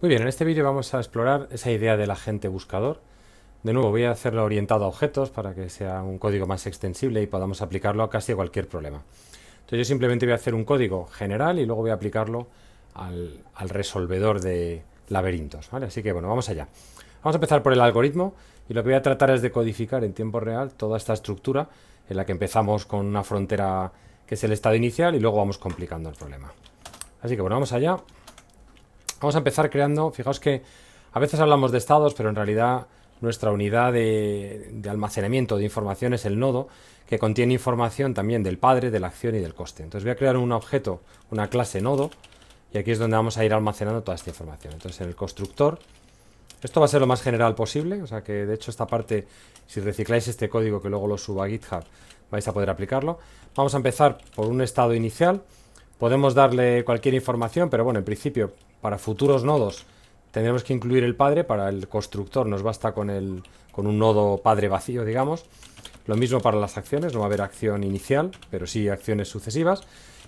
Muy bien, en este vídeo vamos a explorar esa idea del agente buscador. De nuevo, voy a hacerlo orientado a objetos para que sea un código más extensible y podamos aplicarlo a casi cualquier problema. Entonces yo simplemente voy a hacer un código general y luego voy a aplicarlo al, resolvedor de laberintos. Así que bueno, vamos allá. Vamos a empezar por el algoritmo y lo que voy a tratar es de codificar en tiempo real toda esta estructura en la que empezamos con una frontera que es el estado inicial y luego vamos complicando el problema. Así que bueno, vamos allá. Vamos a empezar creando, fijaos que a veces hablamos de estados, pero en realidad nuestra unidad de, almacenamiento de información es el nodo, que contiene información también del padre, de la acción y del coste. Entonces voy a crear un objeto, una clase nodo, y aquí es donde vamos a ir almacenando toda esta información. Entonces en el constructor, esto va a ser lo más general posible, o sea que de hecho esta parte, si recicláis este código que luego lo suba a GitHub, vais a poder aplicarlo. Vamos a empezar por un estado inicial, podemos darle cualquier información, pero bueno, en principio para futuros nodos tendremos que incluir el padre, para el constructor nos basta con, el, con un nodo padre vacío, digamos. Lo mismo para las acciones, no va a haber acción inicial, pero sí acciones sucesivas.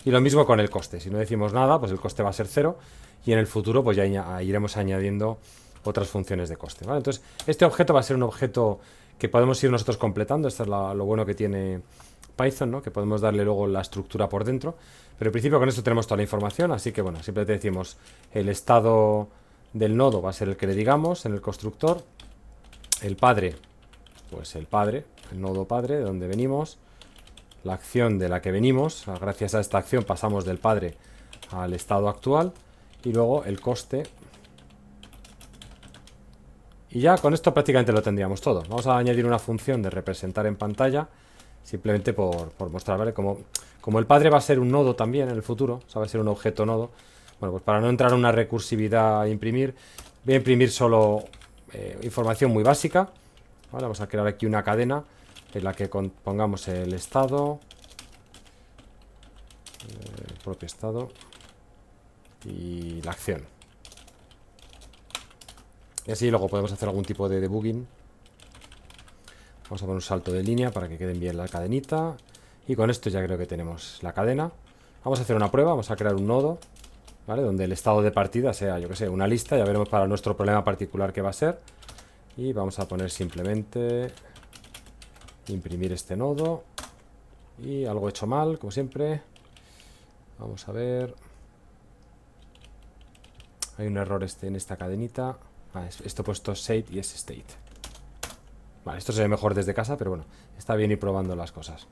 Y lo mismo con el coste, si no decimos nada, pues el coste va a ser cero y en el futuro pues ya iremos añadiendo otras funciones de coste. Entonces, este objeto va a ser un objeto que podemos ir nosotros completando. Esto es lo bueno que tiene Python, ¿no? que podemos darle luego la estructura por dentro. Pero en principio con esto tenemos toda la información, así que bueno, siempre te decimos el estado del nodo va a ser el que le digamos en el constructor. El padre, pues el padre, el nodo padre de donde venimos. La acción de la que venimos, gracias a esta acción pasamos del padre al estado actual. Y luego el coste y ya con esto prácticamente lo tendríamos todo. Vamos a añadir una función de representar en pantalla, simplemente por, mostrar, ¿vale? Como, el padre va a ser un nodo también en el futuro, o sea, va a ser un objeto nodo. Bueno, pues para no entrar en una recursividad a imprimir, voy a imprimir solo eh, información muy básica. ¿vale? Vamos a crear aquí una cadena en la que pongamos el estado, eh, el propio estado y la acción. Y así luego podemos hacer algún tipo de debugging. Vamos a poner un salto de línea para que queden bien la cadenita. Y con esto ya creo que tenemos la cadena. Vamos a hacer una prueba, vamos a crear un nodo, ¿vale? Donde el estado de partida sea, yo que sé, una lista. Ya veremos para nuestro problema particular qué va a ser. Y vamos a poner simplemente imprimir este nodo. Y algo hecho mal, como siempre. Vamos a ver. Hay un error este en esta cadenita esto he puesto state y es state. Vale, esto se ve mejor desde casa, pero bueno, está bien ir probando las cosas.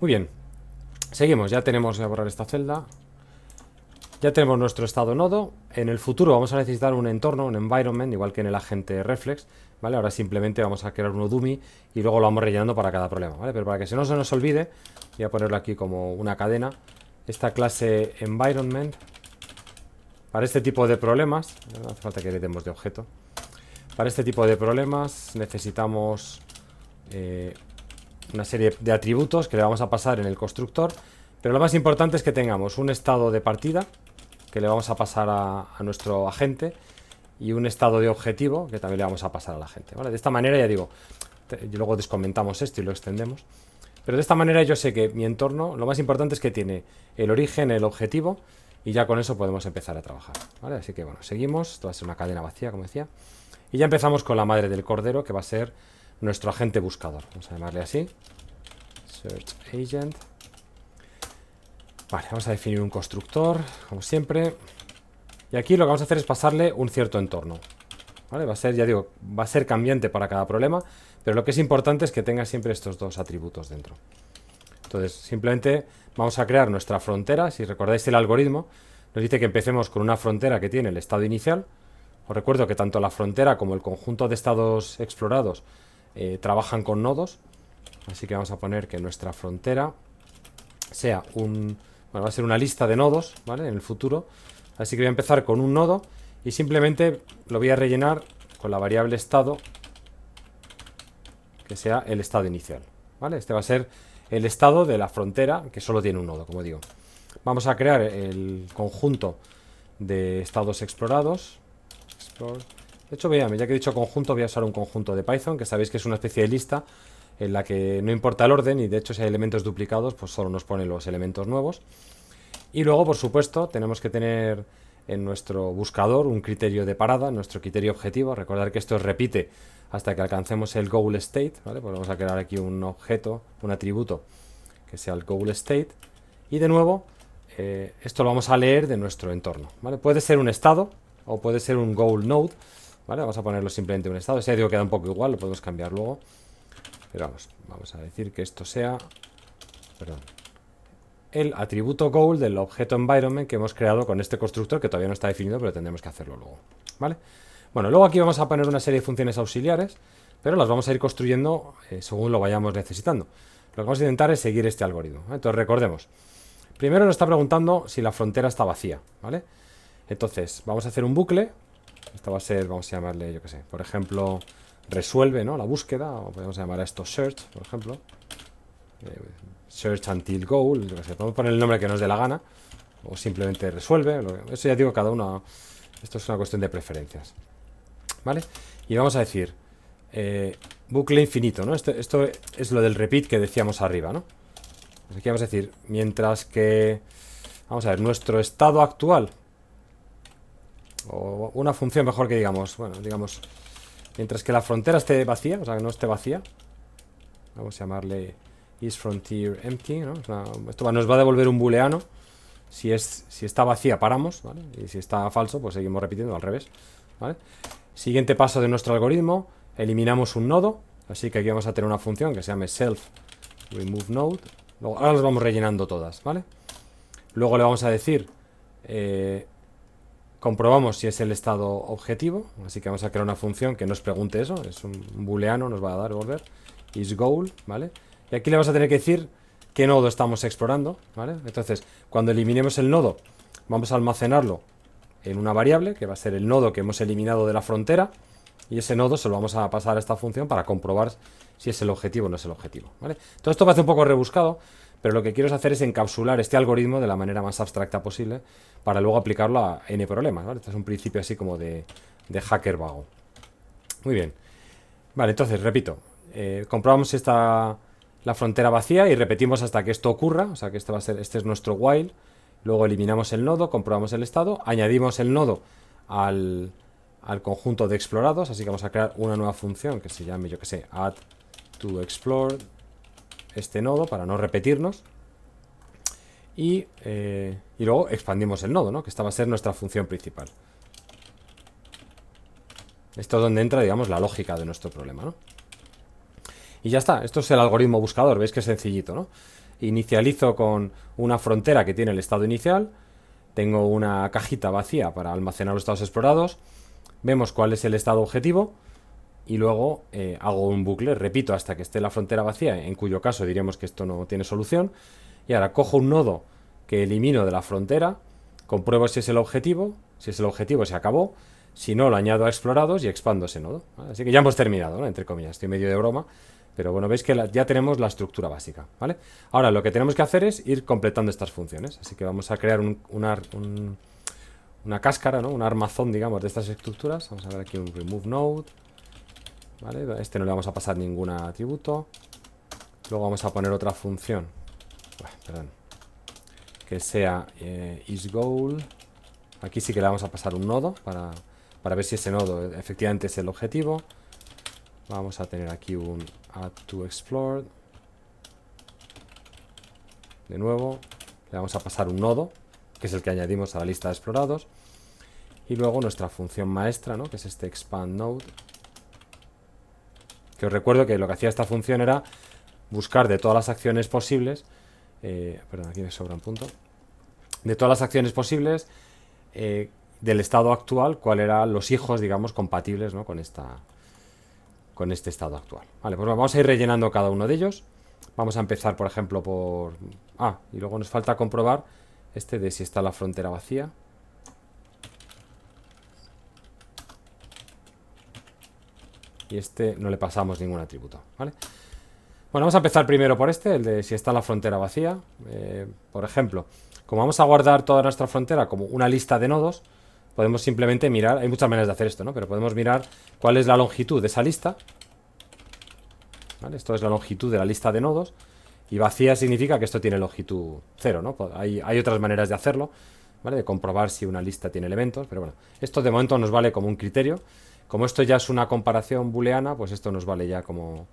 Muy bien. Seguimos, ya tenemos, voy a borrar esta celda. Ya tenemos nuestro estado nodo. En el futuro vamos a necesitar un entorno, un environment, igual que en el agente reflex. ¿vale? Ahora simplemente vamos a crear uno dummy y luego lo vamos rellenando para cada problema. ¿vale? Pero para que se no se nos olvide, voy a ponerlo aquí como una cadena. Esta clase environment para este tipo de problemas, falta que le de objeto. Para este tipo de problemas necesitamos eh, una serie de atributos que le vamos a pasar en el constructor. Pero lo más importante es que tengamos un estado de partida que le vamos a pasar a, nuestro agente y un estado de objetivo que también le vamos a pasar a la gente. De esta manera, ya digo, luego descomentamos esto y lo extendemos. Pero de esta manera yo sé que mi entorno, lo más importante es que tiene el origen, el objetivo y ya con eso podemos empezar a trabajar, Así que bueno, seguimos, esto va a ser una cadena vacía, como decía, y ya empezamos con la madre del cordero, que va a ser nuestro agente buscador, vamos a llamarle así, search agent, vale, vamos a definir un constructor, como siempre, y aquí lo que vamos a hacer es pasarle un cierto entorno, ¿vale? Va a ser, ya digo, va a ser cambiante para cada problema, pero lo que es importante es que tenga siempre estos dos atributos dentro. Entonces, simplemente vamos a crear nuestra frontera. Si recordáis el algoritmo, nos dice que empecemos con una frontera que tiene el estado inicial. Os recuerdo que tanto la frontera como el conjunto de estados explorados eh, trabajan con nodos. Así que vamos a poner que nuestra frontera sea un... Bueno, va a ser una lista de nodos, ¿vale? En el futuro. Así que voy a empezar con un nodo y simplemente lo voy a rellenar con la variable estado que sea el estado inicial, ¿vale? Este va a ser el estado de la frontera, que solo tiene un nodo, como digo. Vamos a crear el conjunto de estados explorados. De hecho, ya que he dicho conjunto, voy a usar un conjunto de Python, que sabéis que es una especie de lista en la que no importa el orden y de hecho si hay elementos duplicados, pues solo nos pone los elementos nuevos. Y luego, por supuesto, tenemos que tener en nuestro buscador un criterio de parada, nuestro criterio objetivo. Recordar que esto repite hasta que alcancemos el goal state, ¿vale? Pues vamos a crear aquí un objeto, un atributo que sea el goal state. Y de nuevo, eh, esto lo vamos a leer de nuestro entorno, ¿vale? Puede ser un estado o puede ser un goal node, ¿vale? Vamos a ponerlo simplemente un estado. si ya digo queda un poco igual, lo podemos cambiar luego. Pero vamos, vamos a decir que esto sea... Perdón, el atributo goal del objeto environment que hemos creado con este constructor que todavía no está definido, pero tendremos que hacerlo luego. ¿Vale? Bueno, luego aquí vamos a poner una serie de funciones auxiliares, pero las vamos a ir construyendo eh, según lo vayamos necesitando. Lo que vamos a intentar es seguir este algoritmo. Entonces recordemos, primero nos está preguntando si la frontera está vacía, ¿vale? Entonces, vamos a hacer un bucle. Esta va a ser, vamos a llamarle, yo qué sé, por ejemplo, resuelve, ¿no? La búsqueda, o podemos llamar a esto search, por ejemplo. Eh, Search until goal. sea, podemos poner el nombre que nos dé la gana. O simplemente resuelve. Eso ya digo, cada uno. Esto es una cuestión de preferencias. ¿Vale? Y vamos a decir. Eh, bucle infinito, ¿no? Este, esto, es lo del repeat que decíamos arriba, ¿no? Pues aquí vamos a decir, mientras que. Vamos a ver, nuestro estado actual. O una función mejor que digamos. Bueno, digamos. Mientras que la frontera esté vacía, o sea, que no esté vacía. Vamos a llamarle is frontier empty, ¿no? esto nos va a devolver un booleano. Si, es, si está vacía, paramos, Y si está falso, pues seguimos repitiendo al revés, Siguiente paso de nuestro algoritmo, eliminamos un nodo, así que aquí vamos a tener una función que se llame self remove node. ahora las vamos rellenando todas, ¿vale? Luego le vamos a decir, eh, comprobamos si es el estado objetivo, así que vamos a crear una función que nos pregunte eso, es un booleano, nos va a dar, volver, is goal, ¿vale? Y aquí le vas a tener que decir qué nodo estamos explorando, ¿vale? Entonces, cuando eliminemos el nodo, vamos a almacenarlo en una variable, que va a ser el nodo que hemos eliminado de la frontera, y ese nodo se lo vamos a pasar a esta función para comprobar si es el objetivo o no es el objetivo, ¿vale? Todo esto parece un poco rebuscado, pero lo que quiero hacer es encapsular este algoritmo de la manera más abstracta posible para luego aplicarlo a n problemas, ¿vale? Este es un principio así como de, hacker vago. Muy bien. Vale, entonces, repito, eh, comprobamos esta la frontera vacía y repetimos hasta que esto ocurra, o sea que este, va a ser, este es nuestro while, luego eliminamos el nodo, comprobamos el estado, añadimos el nodo al, conjunto de explorados, así que vamos a crear una nueva función que se llame, yo que sé, add to explore este nodo para no repetirnos y, eh, luego expandimos el nodo, que esta va a ser nuestra función principal. Esto es donde entra, digamos, la lógica de nuestro problema, ¿no? Y ya está, esto es el algoritmo buscador, veis que es sencillito, ¿no? Inicializo con una frontera que tiene el estado inicial, tengo una cajita vacía para almacenar los estados explorados, vemos cuál es el estado objetivo y luego eh, hago un bucle, repito, hasta que esté la frontera vacía, en cuyo caso diremos que esto no tiene solución, y ahora cojo un nodo que elimino de la frontera, compruebo si es el objetivo, si es el objetivo se acabó, si no lo añado a explorados y expando ese nodo. Así que ya hemos terminado, entre comillas, estoy medio de broma. Pero bueno, veis que ya tenemos la estructura básica, ¿vale? Ahora lo que tenemos que hacer es ir completando estas funciones. Así que vamos a crear un, una, una cáscara, ¿no? Un armazón, digamos, de estas estructuras. Vamos a ver aquí un remove node. Este no le vamos a pasar ningún atributo. Luego vamos a poner otra función. perdón. Que sea eh, isGoal. Aquí sí que le vamos a pasar un nodo para, para ver si ese nodo efectivamente es el objetivo. Vamos a tener aquí un Add to explore. De nuevo, le vamos a pasar un nodo, que es el que añadimos a la lista de explorados. Y luego nuestra función maestra, ¿no? que es este expand node. Que os recuerdo que lo que hacía esta función era buscar de todas las acciones posibles. Eh, perdón, aquí me sobra un punto. De todas las acciones posibles eh, del estado actual, cuáles eran los hijos, digamos, compatibles ¿no? con, esta, con este estado actual. Vale, pues vamos a ir rellenando cada uno de ellos. Vamos a empezar, por ejemplo, por... Ah, y luego nos falta comprobar este de si está la frontera vacía. Y este no le pasamos ningún atributo, ¿vale? Bueno, vamos a empezar primero por este, el de si está la frontera vacía. Eh, por ejemplo, como vamos a guardar toda nuestra frontera como una lista de nodos, podemos simplemente mirar, hay muchas maneras de hacer esto, ¿no? Pero podemos mirar cuál es la longitud de esa lista. ¿Vale? Esto es la longitud de la lista de nodos. Y vacía significa que esto tiene longitud cero, ¿no? Pues hay, otras maneras de hacerlo, ¿vale? De comprobar si una lista tiene elementos, pero bueno, esto de momento nos vale como un criterio. Como esto ya es una comparación booleana, pues esto nos vale ya como,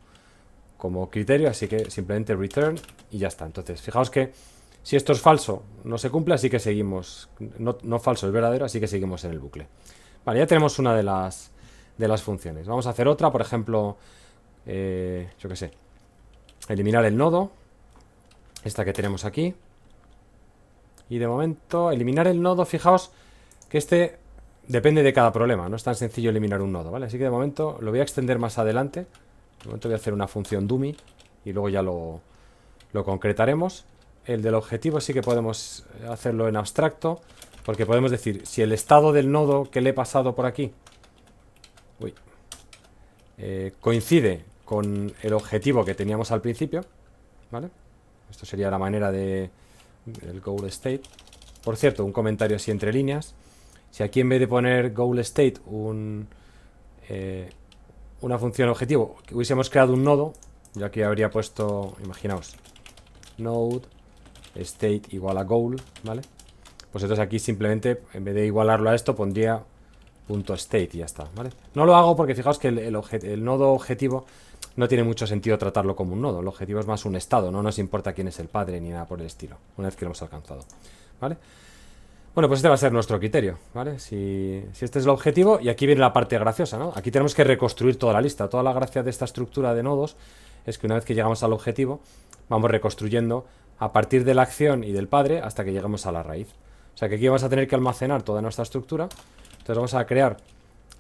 como criterio, así que simplemente return y ya está. Entonces, fijaos que si esto es falso, no se cumple, así que seguimos. No, no falso, es verdadero, así que seguimos en el bucle. Vale, ya tenemos una de las, de las funciones. Vamos a hacer otra, por ejemplo, eh, yo qué sé, eliminar el nodo, esta que tenemos aquí. Y de momento, eliminar el nodo, fijaos que este depende de cada problema, no es tan sencillo eliminar un nodo, ¿vale? Así que de momento lo voy a extender más adelante. De momento voy a hacer una función dummy y luego ya lo, lo concretaremos. El del objetivo sí que podemos hacerlo en abstracto. Porque podemos decir, si el estado del nodo que le he pasado por aquí eh, coincide con el objetivo que teníamos al principio, ¿vale? Esto sería la manera de el goal state. Por cierto, un comentario así entre líneas. Si aquí en vez de poner goal state un, eh, una función objetivo, hubiésemos creado un nodo, yo aquí habría puesto, imaginaos, node state igual a goal, ¿vale? Pues entonces aquí simplemente, en vez de igualarlo a esto, pondría .state y ya está, ¿vale? No lo hago porque fijaos que el, nodo objetivo no tiene mucho sentido tratarlo como un nodo. El objetivo es más un estado, no nos importa quién es el padre ni nada por el estilo, una vez que lo hemos alcanzado, ¿vale? Bueno, pues este va a ser nuestro criterio, ¿vale? Si, si este es el objetivo, y aquí viene la parte graciosa, ¿no? Aquí tenemos que reconstruir toda la lista. Toda la gracia de esta estructura de nodos es que una vez que llegamos al objetivo, vamos reconstruyendo a partir de la acción y del padre hasta que lleguemos a la raíz. O sea que aquí vamos a tener que almacenar toda nuestra estructura. Entonces vamos a crear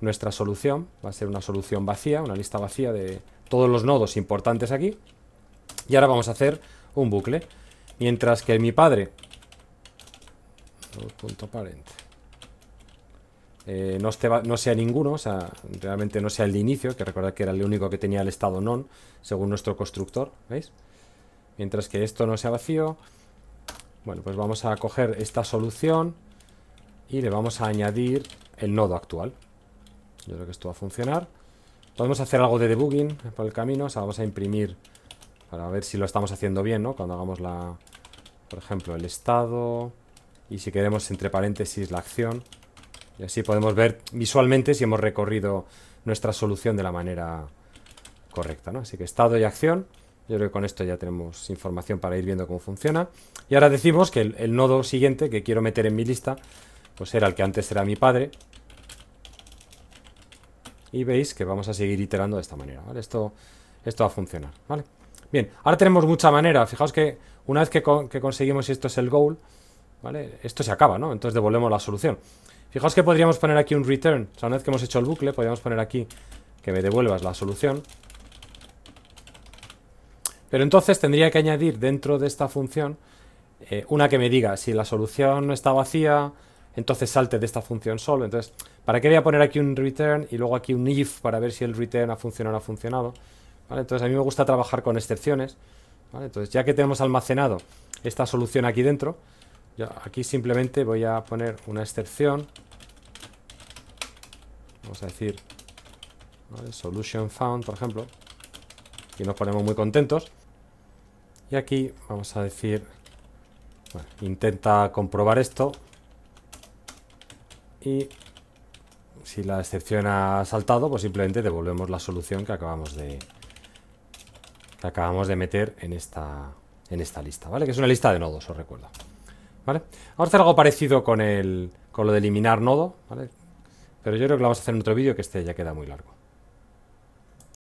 nuestra solución. Va a ser una solución vacía, una lista vacía de todos los nodos importantes aquí. Y ahora vamos a hacer un bucle. Mientras que mi padre... Eh, no, sea ninguno, o sea, realmente no sea el de inicio, que recordad que era el único que tenía el estado non, según nuestro constructor, ¿veis? Mientras que esto no sea vacío. Bueno, pues vamos a coger esta solución y le vamos a añadir el nodo actual. Yo creo que esto va a funcionar. Podemos hacer algo de debugging por el camino. O sea, vamos a imprimir para ver si lo estamos haciendo bien, ¿no? Cuando hagamos la... Por ejemplo, el estado... Y si queremos, entre paréntesis, la acción. Y así podemos ver visualmente si hemos recorrido nuestra solución de la manera correcta, ¿no? Así que estado y acción. Yo creo que con esto ya tenemos información para ir viendo cómo funciona. Y ahora decimos que el, nodo siguiente que quiero meter en mi lista, pues era el que antes era mi padre. Y veis que vamos a seguir iterando de esta manera, Esto, esto va a funcionar, ¿vale? Bien, ahora tenemos mucha manera. Fijaos que una vez que, conseguimos, esto es el goal, ¿vale? Esto se acaba, ¿no? Entonces devolvemos la solución. Fijaos que podríamos poner aquí un return. O sea, una vez que hemos hecho el bucle, podríamos poner aquí que me devuelvas la solución. Pero entonces tendría que añadir dentro de esta función eh, una que me diga si la solución no está vacía, entonces salte de esta función solo. Entonces, ¿para qué voy a poner aquí un return y luego aquí un if para ver si el return ha funcionado o no ha funcionado? Entonces, a mí me gusta trabajar con excepciones. Entonces, ya que tenemos almacenado esta solución aquí dentro, aquí simplemente voy a poner una excepción. Vamos a decir solution found, por ejemplo. Y nos ponemos muy contentos. Y aquí vamos a decir... intenta comprobar esto. Y si la excepción ha saltado, pues simplemente devolvemos la solución que acabamos de... acabamos de meter en esta, en esta lista, ¿vale? Que es una lista de nodos, os recuerdo. ¿Vale? Vamos a hacer algo parecido con, el, con lo de eliminar nodo, ¿vale? Pero yo creo que lo vamos a hacer en otro vídeo que este ya queda muy largo.